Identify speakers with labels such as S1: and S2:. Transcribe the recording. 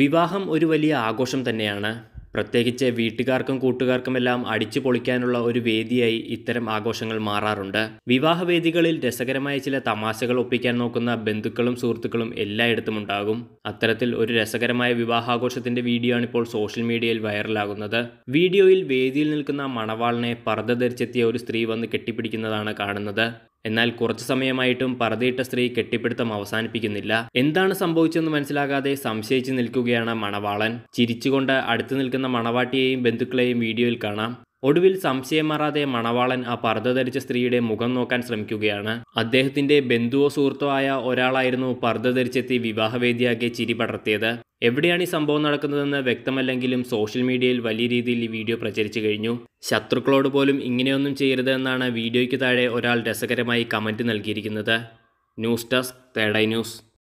S1: വിവാഹം ഒരു വലിയ ആഘോഷം തന്നെയാണ് പ്രത്യേകിച്ച് വീട്ടുകാർക്കും കൂട്ടുകാർക്കുമെല്ലാം അടിച്ചു പൊളിക്കാനുള്ള ഒരു വേദിയായി ഇത്തരം ആഘോഷങ്ങൾ മാറാറുണ്ട് വിവാഹവേദികളിൽ രസകരമായ ചില തമാശകൾ ഒപ്പിക്കാൻ നോക്കുന്ന ബന്ധുക്കളും സുഹൃത്തുക്കളും എല്ലായിടത്തും ഉണ്ടാകും അത്തരത്തിൽ ഒരു രസകരമായ വിവാഹാഘോഷത്തിന്റെ വീഡിയോ ആണ് ഇപ്പോൾ സോഷ്യൽ മീഡിയയിൽ വൈറലാകുന്നത് വീഡിയോയിൽ വേദിയിൽ നിൽക്കുന്ന മണവാളിനെ പർദ്ധ ധരിച്ചെത്തിയ ഒരു സ്ത്രീ വന്ന് കെട്ടിപ്പിടിക്കുന്നതാണ് കാണുന്നത് എന്നാൽ കുറച്ചു സമയമായിട്ടും പറതിയിട്ട സ്ത്രീ കെട്ടിപ്പിടുത്തം അവസാനിപ്പിക്കുന്നില്ല എന്താണ് സംഭവിച്ചെന്ന് മനസ്സിലാകാതെ സംശയിച്ചു നിൽക്കുകയാണ് മണവാളൻ ചിരിച്ചുകൊണ്ട് അടുത്തു നിൽക്കുന്ന മണവാട്ടിയെയും ബന്ധുക്കളെയും വീഡിയോയിൽ കാണാം ഒടുവിൽ സംശയം മാറാതെ മണവാളൻ ആ പർദ്ദ ധരിച്ച സ്ത്രീയുടെ മുഖം നോക്കാൻ ശ്രമിക്കുകയാണ് അദ്ദേഹത്തിന്റെ ബന്ധുവോ സുഹൃത്തോ ആയ ഒരാളായിരുന്നു പർദ്ദ ധരിച്ചെത്തി വിവാഹവേദിയാക്കി ചിരി പടർത്തിയത് എവിടെയാണ് ഈ സംഭവം നടക്കുന്നതെന്ന് വ്യക്തമല്ലെങ്കിലും സോഷ്യൽ മീഡിയയിൽ വലിയ രീതിയിൽ ഈ വീഡിയോ പ്രചരിച്ചു കഴിഞ്ഞു ശത്രുക്കളോട് പോലും ഇങ്ങനെയൊന്നും ചെയ്യരുത് എന്നാണ് വീഡിയോയ്ക്ക് താഴെ ഒരാൾ രസകരമായി കമൻറ്റ് നൽകിയിരിക്കുന്നത് ന്യൂസ് ഡെസ്ക് തേഡൈ ന്യൂസ്